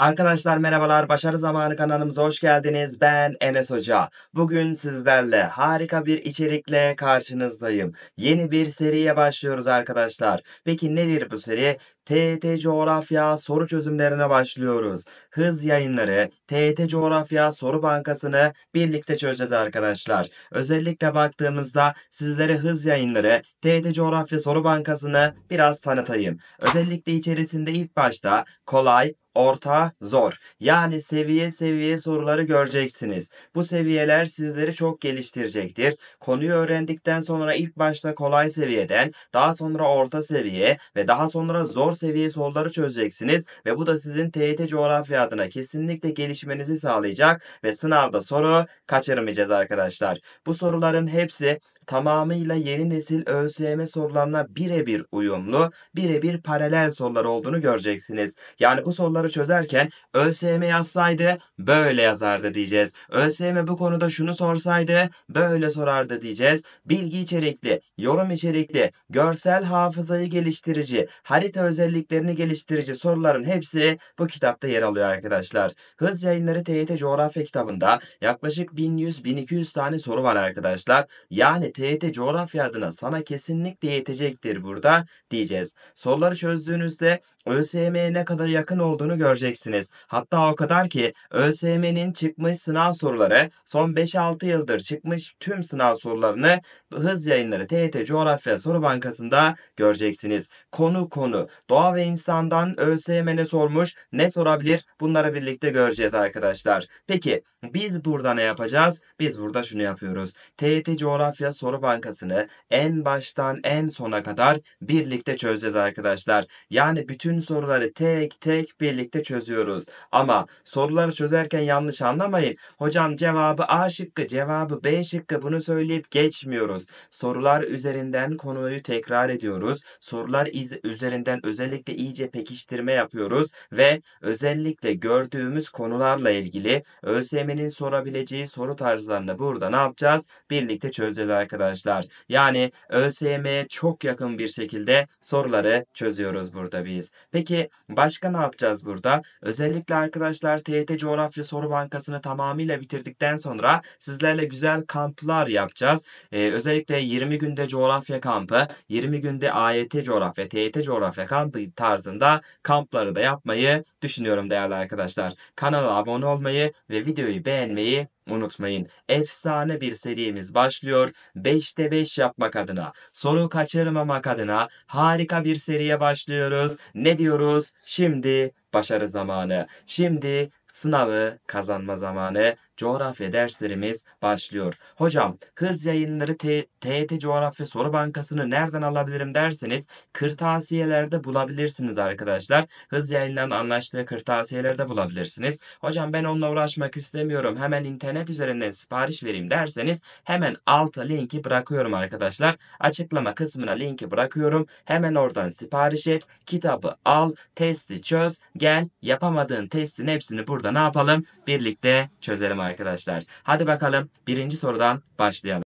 Arkadaşlar merhabalar, Başarı Zamanı kanalımıza hoş geldiniz. Ben Enes Hoca. Bugün sizlerle harika bir içerikle karşınızdayım. Yeni bir seriye başlıyoruz arkadaşlar. Peki nedir bu seri? TET coğrafya soru çözümlerine başlıyoruz. Hız yayınları, TET coğrafya soru bankasını birlikte çözeceğiz arkadaşlar. Özellikle baktığımızda sizlere hız yayınları, TET coğrafya soru bankasını biraz tanıtayım. Özellikle içerisinde ilk başta kolay, orta, zor. Yani seviye seviye soruları göreceksiniz. Bu seviyeler sizleri çok geliştirecektir. Konuyu öğrendikten sonra ilk başta kolay seviyeden, daha sonra orta seviye ve daha sonra zor seviye soruları çözeceksiniz ve bu da sizin TYT coğrafya adına kesinlikle gelişmenizi sağlayacak ve sınavda soru kaçırmayacağız arkadaşlar. Bu soruların hepsi tamamıyla yeni nesil ÖSYM sorularına birebir uyumlu, birebir paralel sorular olduğunu göreceksiniz. Yani bu soruları çözerken ÖSYM yazsaydı böyle yazardı diyeceğiz. ÖSYM bu konuda şunu sorsaydı böyle sorardı diyeceğiz. Bilgi içerikli, yorum içerikli, görsel hafızayı geliştirici, harita özelliklerini geliştirici soruların hepsi bu kitapta yer alıyor arkadaşlar. Hız Yayınları TYT Coğrafya kitabında yaklaşık 1100-1200 tane soru var arkadaşlar. Yani TYT e coğrafya adına sana kesinlikle yetecektir burada diyeceğiz. Soruları çözdüğünüzde ÖSYM'ye ne kadar yakın olduğunu göreceksiniz. Hatta o kadar ki ÖSYM'nin çıkmış sınav soruları son 5-6 yıldır çıkmış tüm sınav sorularını hız yayınları TYT e Coğrafya Soru Bankası'nda göreceksiniz. Konu konu doğa ve insandan ÖSYM ne sormuş ne sorabilir bunları birlikte göreceğiz arkadaşlar. Peki biz burada ne yapacağız? Biz burada şunu yapıyoruz. TYT e Coğrafya Soru soru bankasını en baştan en sona kadar birlikte çözeceğiz arkadaşlar. Yani bütün soruları tek tek birlikte çözüyoruz. Ama soruları çözerken yanlış anlamayın. Hocam cevabı A şıkkı, cevabı B şıkkı bunu söyleyip geçmiyoruz. Sorular üzerinden konuyu tekrar ediyoruz. Sorular üzerinden özellikle iyice pekiştirme yapıyoruz ve özellikle gördüğümüz konularla ilgili ÖSYM'nin sorabileceği soru tarzlarını burada ne yapacağız? Birlikte çözeceğiz arkadaşlar arkadaşlar. Yani ÖSYM'ye çok yakın bir şekilde soruları çözüyoruz burada biz. Peki başka ne yapacağız burada? Özellikle arkadaşlar TYT Coğrafya Soru Bankası'nı tamamıyla bitirdikten sonra sizlerle güzel kamplar yapacağız. Ee, özellikle 20 günde coğrafya kampı, 20 günde AYT coğrafya, TYT coğrafya kampı tarzında kampları da yapmayı düşünüyorum değerli arkadaşlar. Kanala abone olmayı ve videoyu beğenmeyi unutmayın. Efsane bir serimiz başlıyor. 5'te 5 yapmak adına, soru kaçırmamak adına harika bir seriye başlıyoruz. Ne diyoruz? Şimdi başarı zamanı. Şimdi sınavı kazanma zamanı coğrafya derslerimiz başlıyor. Hocam hız yayınları TYT Coğrafya Soru Bankası'nı nereden alabilirim derseniz kırtasiyelerde bulabilirsiniz arkadaşlar. Hız yayından anlaştığı kırtasiyelerde bulabilirsiniz. Hocam ben onunla uğraşmak istemiyorum hemen internet üzerinden sipariş vereyim derseniz hemen alta linki bırakıyorum arkadaşlar. Açıklama kısmına linki bırakıyorum. Hemen oradan sipariş et, kitabı al, testi çöz, gel yapamadığın testin hepsini burada burada ne yapalım? Birlikte çözelim arkadaşlar. Hadi bakalım birinci sorudan başlayalım.